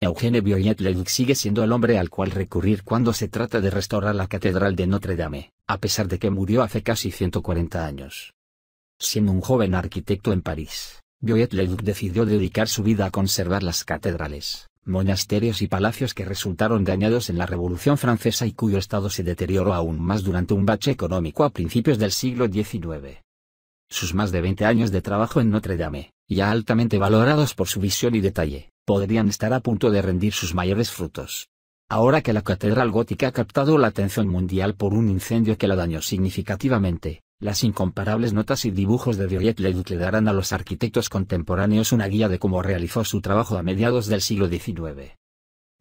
Eugene violet leduc sigue siendo el hombre al cual recurrir cuando se trata de restaurar la Catedral de Notre Dame, a pesar de que murió hace casi 140 años. Siendo un joven arquitecto en París, violet leduc decidió dedicar su vida a conservar las catedrales, monasterios y palacios que resultaron dañados en la Revolución Francesa y cuyo estado se deterioró aún más durante un bache económico a principios del siglo XIX. Sus más de 20 años de trabajo en Notre Dame, ya altamente valorados por su visión y detalle, podrían estar a punto de rendir sus mayores frutos. Ahora que la catedral gótica ha captado la atención mundial por un incendio que la dañó significativamente, las incomparables notas y dibujos de Violet Leduc le darán a los arquitectos contemporáneos una guía de cómo realizó su trabajo a mediados del siglo XIX.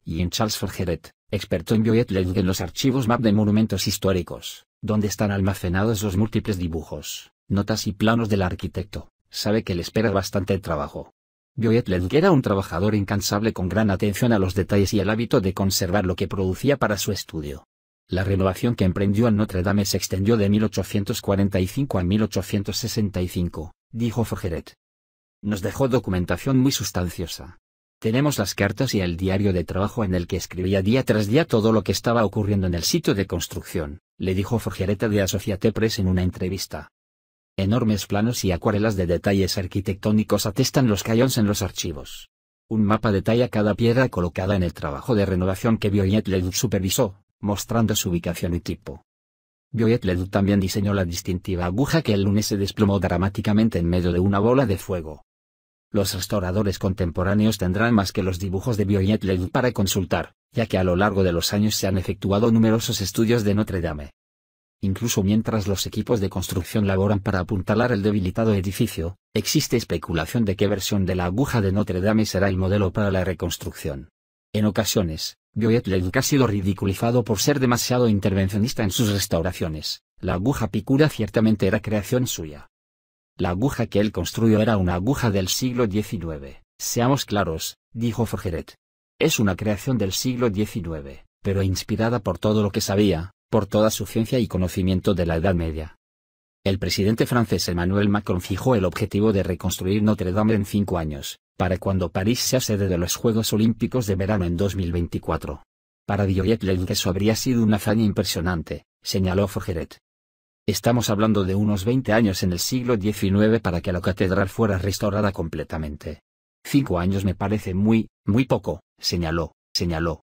Y en Charles Forgeret, experto en Violet Leduc en los archivos MAP de monumentos históricos, donde están almacenados los múltiples dibujos, notas y planos del arquitecto, sabe que le espera bastante trabajo. Joet era un trabajador incansable con gran atención a los detalles y el hábito de conservar lo que producía para su estudio. La renovación que emprendió en Notre Dame se extendió de 1845 a 1865, dijo Forgeret. Nos dejó documentación muy sustanciosa. Tenemos las cartas y el diario de trabajo en el que escribía día tras día todo lo que estaba ocurriendo en el sitio de construcción, le dijo forgeret de Associate Press en una entrevista. Enormes planos y acuarelas de detalles arquitectónicos atestan los cayons en los archivos. Un mapa detalla cada piedra colocada en el trabajo de renovación que Violet Ledoux supervisó, mostrando su ubicación y tipo. Violet Ledoux también diseñó la distintiva aguja que el lunes se desplomó dramáticamente en medio de una bola de fuego. Los restauradores contemporáneos tendrán más que los dibujos de Violet Ledoux para consultar, ya que a lo largo de los años se han efectuado numerosos estudios de Notre Dame. Incluso mientras los equipos de construcción laboran para apuntalar el debilitado edificio, existe especulación de qué versión de la aguja de Notre Dame será el modelo para la reconstrucción. En ocasiones, Bioet-Leduc ha sido ridiculizado por ser demasiado intervencionista en sus restauraciones. La aguja Picura ciertamente era creación suya. La aguja que él construyó era una aguja del siglo XIX, seamos claros, dijo Forgeret. Es una creación del siglo XIX, pero inspirada por todo lo que sabía, por toda su ciencia y conocimiento de la Edad Media. El presidente francés Emmanuel Macron fijó el objetivo de reconstruir Notre Dame en cinco años, para cuando París sea sede de los Juegos Olímpicos de verano en 2024. Para Dioret, que eso habría sido una hazaña impresionante, señaló Forgeret. Estamos hablando de unos 20 años en el siglo XIX para que la catedral fuera restaurada completamente. Cinco años me parece muy, muy poco, señaló, señaló.